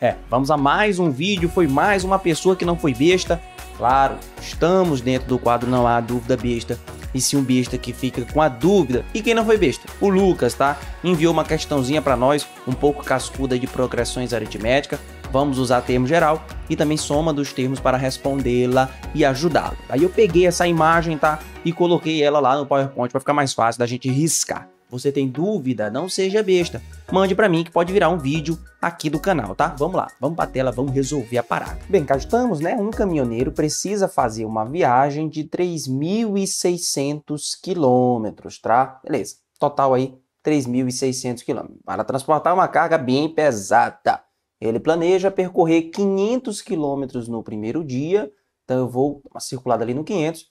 É, vamos a mais um vídeo, foi mais uma pessoa que não foi besta. Claro, estamos dentro do quadro Não Há Dúvida Besta, e sim um besta que fica com a dúvida. E quem não foi besta? O Lucas, tá? Enviou uma questãozinha para nós, um pouco cascuda de progressões aritméticas. Vamos usar termo geral e também soma dos termos para respondê-la e ajudá-lo. Aí eu peguei essa imagem, tá? E coloquei ela lá no PowerPoint para ficar mais fácil da gente riscar você tem dúvida, não seja besta. Mande para mim que pode virar um vídeo aqui do canal, tá? Vamos lá, vamos a tela, vamos resolver a parada. Bem, cá estamos, né? Um caminhoneiro precisa fazer uma viagem de 3.600 quilômetros, tá? Beleza, total aí 3.600 quilômetros. Para transportar uma carga bem pesada. Ele planeja percorrer 500 quilômetros no primeiro dia, então eu vou uma circulada ali no 500,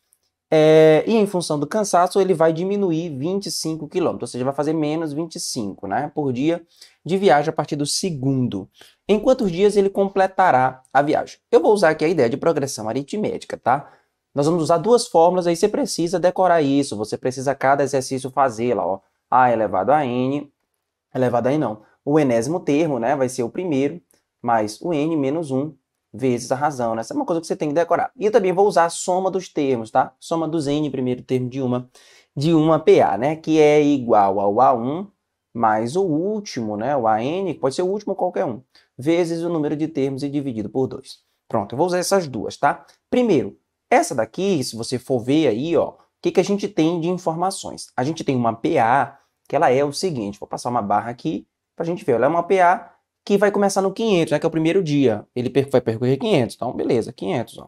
é, e em função do cansaço, ele vai diminuir 25 quilômetros, ou seja, vai fazer menos 25 né, por dia de viagem a partir do segundo. Em quantos dias ele completará a viagem? Eu vou usar aqui a ideia de progressão aritmética, tá? Nós vamos usar duas fórmulas, aí você precisa decorar isso, você precisa cada exercício fazê-la, ó. A elevado a n, elevado a n não, o enésimo termo, né, vai ser o primeiro, mais o n menos 1 vezes a razão, né? Essa é uma coisa que você tem que decorar. E eu também vou usar a soma dos termos, tá? Soma dos n primeiro termo de uma de uma PA, né? Que é igual ao A1 mais o último, né? O AN, que pode ser o último qualquer um, vezes o número de termos e dividido por 2. Pronto, eu vou usar essas duas, tá? Primeiro, essa daqui, se você for ver aí, ó, o que, que a gente tem de informações? A gente tem uma PA, que ela é o seguinte, vou passar uma barra aqui para a gente ver, ela é uma PA que vai começar no 500, né, que é o primeiro dia. Ele per vai percorrer 500, então beleza, 500. Ó.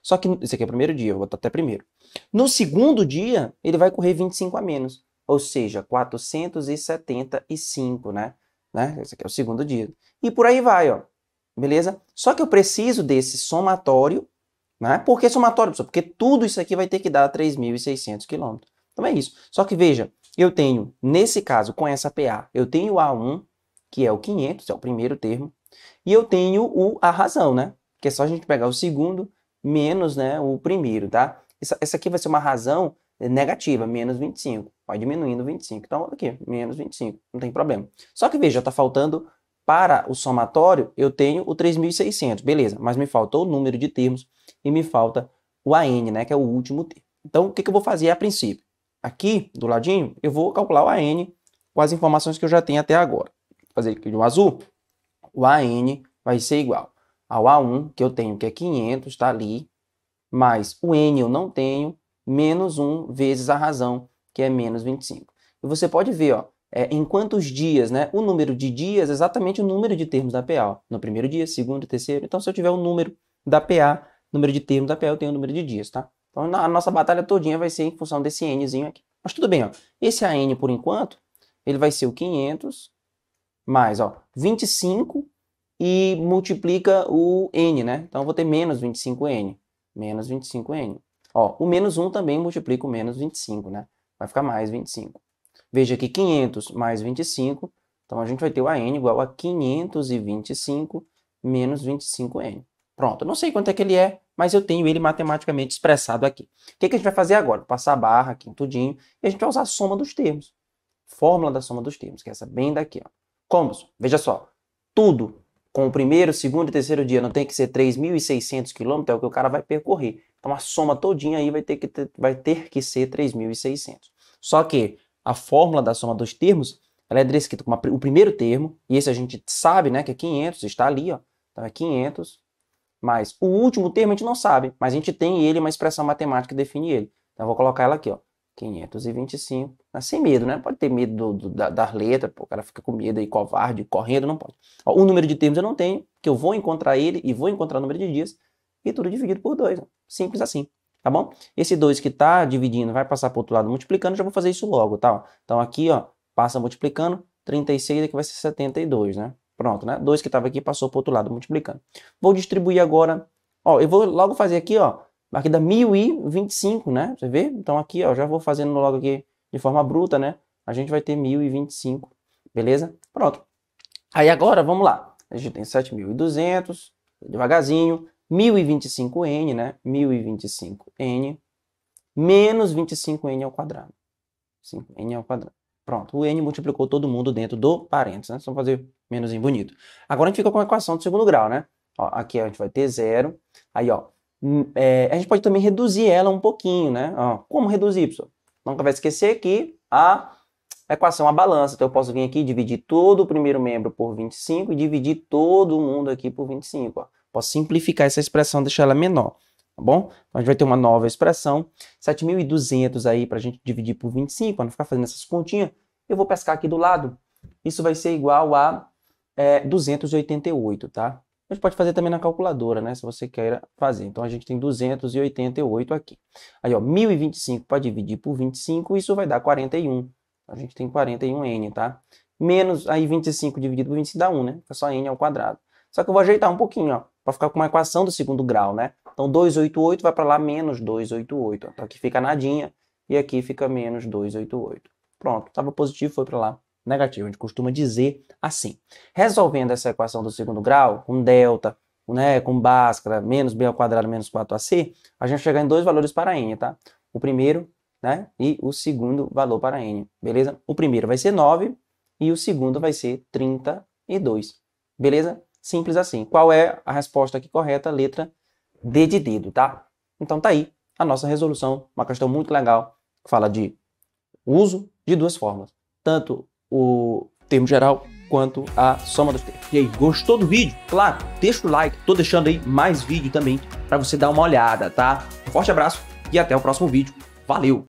Só que esse aqui é o primeiro dia, eu vou botar até primeiro. No segundo dia, ele vai correr 25 a menos, ou seja, 475, né? né? Esse aqui é o segundo dia. E por aí vai, ó. Beleza? Só que eu preciso desse somatório, né? Por que somatório, pessoal? Porque tudo isso aqui vai ter que dar 3.600 quilômetros. Então é isso. Só que veja, eu tenho, nesse caso, com essa PA, eu tenho A1, que é o 500, é o primeiro termo, e eu tenho o, a razão, né? Que é só a gente pegar o segundo menos né, o primeiro, tá? Essa, essa aqui vai ser uma razão negativa, menos 25. Vai diminuindo 25. Então, aqui, menos 25, não tem problema. Só que veja, está faltando para o somatório, eu tenho o 3.600, beleza, mas me faltou o número de termos e me falta o AN, né, que é o último termo. Então, o que, que eu vou fazer a princípio? Aqui, do ladinho, eu vou calcular o AN com as informações que eu já tenho até agora fazer aqui no azul, o AN vai ser igual ao A1, que eu tenho, que é 500, está ali, mais o N eu não tenho, menos 1 vezes a razão, que é menos 25. E você pode ver, ó, é, em quantos dias, né? O número de dias é exatamente o número de termos da PA. Ó. No primeiro dia, segundo, terceiro. Então, se eu tiver o número da PA, número de termos da PA, eu tenho o número de dias, tá? Então, a nossa batalha todinha vai ser em função desse Nzinho aqui. Mas tudo bem, ó. Esse AN, por enquanto, ele vai ser o 500 mais, ó, 25 e multiplica o n, né? Então eu vou ter menos 25n, menos 25n. Ó, o menos 1 também multiplica o menos 25, né? Vai ficar mais 25. Veja aqui, 500 mais 25, então a gente vai ter o AN igual a 525 menos 25N. Pronto, eu não sei quanto é que ele é, mas eu tenho ele matematicamente expressado aqui. O que, que a gente vai fazer agora? Passar a barra aqui em tudinho e a gente vai usar a soma dos termos. Fórmula da soma dos termos, que é essa bem daqui, ó. Como? Veja só, tudo com o primeiro, segundo e terceiro dia não tem que ser 3.600 km, é o que o cara vai percorrer. Então a soma todinha aí vai ter que, ter, vai ter que ser 3.600. Só que a fórmula da soma dos termos, ela é descrita como o primeiro termo, e esse a gente sabe, né, que é 500, está ali, ó. Então é 500 mais o último termo a gente não sabe, mas a gente tem ele, uma expressão matemática que define ele. Então eu vou colocar ela aqui, ó. 525. Mas sem medo, né? Pode ter medo do, do, da, das letras, pô, o cara fica com medo aí, covarde, correndo, não pode. Ó, o número de termos eu não tenho, que eu vou encontrar ele e vou encontrar o número de dias, e tudo dividido por 2. Né? Simples assim, tá bom? Esse 2 que está dividindo vai passar para outro lado multiplicando, já vou fazer isso logo, tá? Então aqui, ó, passa multiplicando, 36 aqui vai ser 72, né? Pronto, né? 2 que estava aqui passou para outro lado multiplicando. Vou distribuir agora, ó, eu vou logo fazer aqui, ó, Aqui dá 1025, né? Você vê? Então aqui, ó, já vou fazendo logo aqui de forma bruta, né? A gente vai ter 1025, beleza? Pronto. Aí agora, vamos lá. A gente tem 7200, devagarzinho, 1025n, né? 1025n menos 25n ao quadrado. 5n ao quadrado. Pronto, o n multiplicou todo mundo dentro do parênteses, né? Só fazer menos em bonito. Agora a gente fica com a equação do segundo grau, né? Ó, aqui a gente vai ter zero. Aí, ó, Hum, é, a gente pode também reduzir ela um pouquinho, né? Ó, como reduzir, Não Nunca vai esquecer que a equação, a balança. Então eu posso vir aqui e dividir todo o primeiro membro por 25 e dividir todo mundo aqui por 25. Ó. Posso simplificar essa expressão, deixar ela menor, tá bom? Então a gente vai ter uma nova expressão, 7.200 aí para a gente dividir por 25, para não ficar fazendo essas continhas. Eu vou pescar aqui do lado. Isso vai ser igual a é, 288, tá? A gente pode fazer também na calculadora, né? Se você queira fazer. Então, a gente tem 288 aqui. Aí, ó, 1025 para dividir por 25, isso vai dar 41. A gente tem 41n, tá? Menos, aí 25 dividido por 25 dá 1, né? Fica só n ao quadrado. Só que eu vou ajeitar um pouquinho, ó, para ficar com uma equação do segundo grau, né? Então, 288 vai para lá menos 288. Então, aqui fica nadinha e aqui fica menos 288. Pronto, estava positivo, foi para lá negativo. A gente costuma dizer assim. Resolvendo essa equação do segundo grau, com delta, né, com báscara menos b ao quadrado menos 4ac, a gente chega em dois valores para n, tá? O primeiro, né, e o segundo valor para n, beleza? O primeiro vai ser 9 e o segundo vai ser 32, beleza? Simples assim. Qual é a resposta aqui correta? Letra D de dedo, tá? Então tá aí a nossa resolução, uma questão muito legal, que fala de uso de duas formas, tanto o termo geral quanto à soma dos termos. E aí, gostou do vídeo? Claro, deixa o like, tô deixando aí mais vídeo também para você dar uma olhada, tá? Um forte abraço e até o próximo vídeo. Valeu!